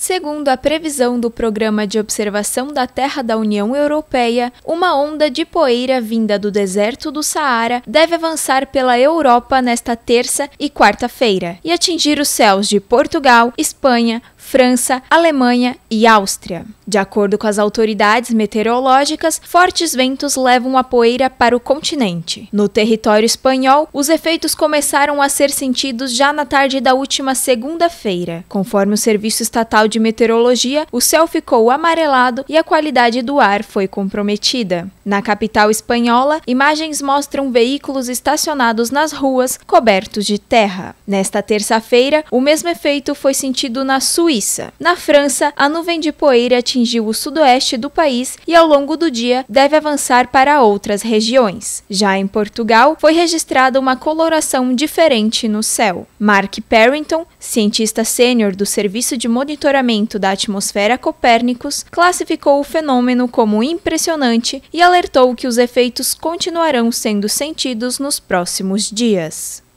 Segundo a previsão do Programa de Observação da Terra da União Europeia, uma onda de poeira vinda do deserto do Saara deve avançar pela Europa nesta terça e quarta-feira e atingir os céus de Portugal, Espanha, França, Alemanha e Áustria. De acordo com as autoridades meteorológicas, fortes ventos levam a poeira para o continente. No território espanhol, os efeitos começaram a ser sentidos já na tarde da última segunda-feira. Conforme o Serviço Estatal de Meteorologia, o céu ficou amarelado e a qualidade do ar foi comprometida. Na capital espanhola, imagens mostram veículos estacionados nas ruas cobertos de terra. Nesta terça-feira, o mesmo efeito foi sentido na Suíça Suíça. Na França, a nuvem de poeira atingiu o sudoeste do país e, ao longo do dia, deve avançar para outras regiões. Já em Portugal, foi registrada uma coloração diferente no céu. Mark Parrington, cientista sênior do Serviço de Monitoramento da Atmosfera Copérnicos, classificou o fenômeno como impressionante e alertou que os efeitos continuarão sendo sentidos nos próximos dias.